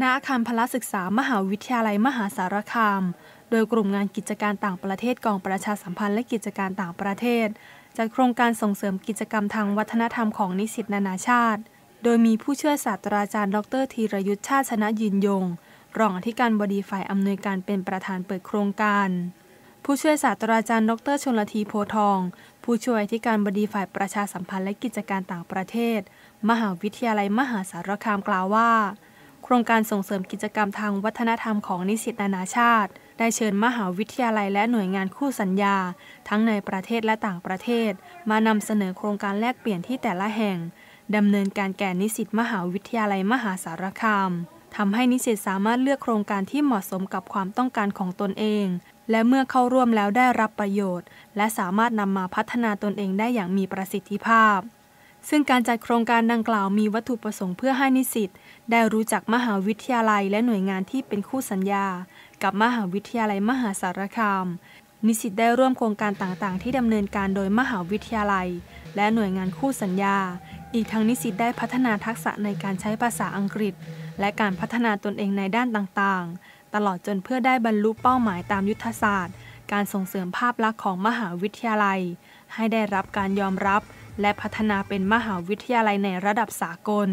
ณอาคารพละศึกษามหาวิทยาลัยมหาสารคาม โดยกลุ่มงานกิจการต่างประเทศกองประชาสัมพันธ์และกิจการต่างประเทศ จัดโครงการส่งเสริมกิจกรรมทางวัฒนธรรมของนิสิตนานาชาติ โดยมีผู้ช่วยศาสตราจารย์ดรธีรยุทธชาชนะยืนยงรองอธิการบดีฝ่ายอำนวยการเป็นประธานเปิดโครงการผู้ช่วยศาสตราจารย์ ดรชนลทีโพทอง ผู้ช่วยที่การบดีฝ่ายประชาสัมพันธ์และกิจการต่างประเทศ มหาวิทยาลัยมหาสารคามกล่าวว่า โครงการส่งเสริมกิจกรรมทางวัฒนธรรมของนิสิตนานาชาติ ได้เชิญมหาวิทยาลัยและหน่วยงานคู่สัญญา ทั้งในประเทศและต่างประเทศ มานำเสนอโครงการแลกเปลี่ยนที่แต่ละแห่งดำเนินการแก่นิสิตมหาวิทยาลัยมหาสารคามทำให้นิสิตสามารถเลือกโครงการที่เหมาะสมกับความต้องการของตนเอง และเมื่อเข้าร่วมแล้วได้รับประโยชน์ และสามารถนำมาพัฒนาตนเองได้อย่างมีประสิทธิภาพ ซึ่งการจัดโครงการดังกล่าวมีวัตถุประสงค์เพื่อให้นิสิตได้รู้จักมหาวิทยาลัยและหน่วยงานที่เป็นคู่สัญญากับมหาวิทยาลัยมหาสารคาม นิสิตได้ร่วมโครงการต่างๆ ที่ดำเนินการโดยมหาวิทยาลัยและหน่วยงานคู่สัญญา อีกทั้งนิสิตได้พัฒนาทักษะในการใช้ภาษาอังกฤษ และการพัฒนาตนเองในด้านต่าง ๆ ตลอดจนเพื่อได้บรรลุเป้าหมายตามยุทธศาสตร์ การส่งเสริมภาพลักษณ์ของมหาวิทยาลัย ให้ได้รับการยอมรับ และพัฒนาเป็นมหาวิทยาลัยในระดับสากล